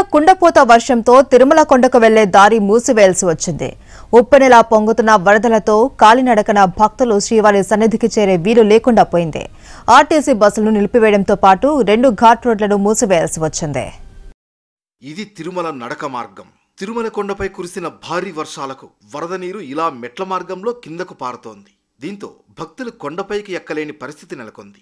కురిసిన కుండపోత వర్షంతో తిరుమల కొండకు వెళ్లే దారి మూసివేయాల్సి వచ్చింది ఉప్పెనెలా పొంగుతున్న వరదలతో కాలినడకన భక్తులు శ్రీవారి సన్నిధికి చేరే వీలు లేకుండా పోయింది ఆర్టీసీ బస్సులను నిలిపివేయడంతో పాటు రెండు ఘాట్ రోడ్లను మూసివేయాల్సి వచ్చింది ఇది తిరుమల నడక మార్గం తిరుమల కొండపై కురిసిన భారీ వర్షాలకు వరద నీరు ఇలా మెట్ల మార్గంలో కిందకు పారుతోంది దీంతో భక్తులు కొండపైకి ఎక్కలేని పరిస్థితి నెలకొంది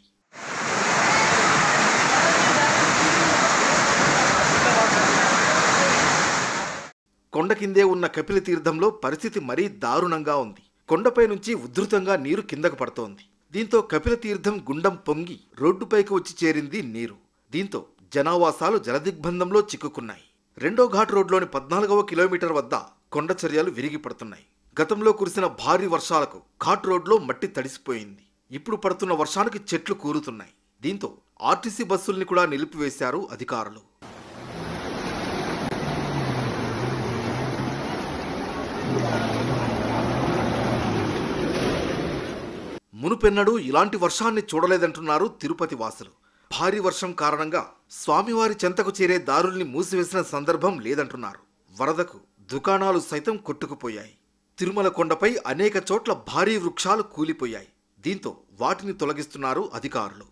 కొండ కిందే ఉన్న కపిల తీర్థంలో పరిస్థితి మరీ దారుణంగా ఉంది కొండపై నుంచి ఉధృతంగా నీరు కిందకు పడుతోంది దీంతో కపిల తీర్థం గుండం పొంగి రోడ్డుపైకి వచ్చి చేరింది నీరు దీంతో జనావాసాలు జలదిగ్బంధంలో చిక్కుకున్నాయి రెండో ఘాట్ రోడ్లోని పద్నాలుగవ కిలోమీటర్ వద్ద కొండ చర్యలు విరిగిపడుతున్నాయి గతంలో కురిసిన భారీ వర్షాలకు ఘాట్ రోడ్లో మట్టి తడిసిపోయింది ఇప్పుడు పడుతున్న వర్షానికి చెట్లు కూరుతున్నాయి దీంతో ఆర్టీసీ బస్సుల్ని కూడా నిలిపివేశారు అధికారులు మునుపెన్నడూ ఇలాంటి వర్షాన్ని చూడలేదంటున్నారు తిరుపతి వాసులు భారీ వర్షం కారణంగా స్వామివారి చెంతకు చేరే దారుల్ని మూసివేసిన సందర్భం లేదంటున్నారు వరదకు దుకాణాలు సైతం కొట్టుకుపోయాయి తిరుమల కొండపై అనేక చోట్ల భారీ వృక్షాలు కూలిపోయాయి దీంతో వాటిని తొలగిస్తున్నారు అధికారులు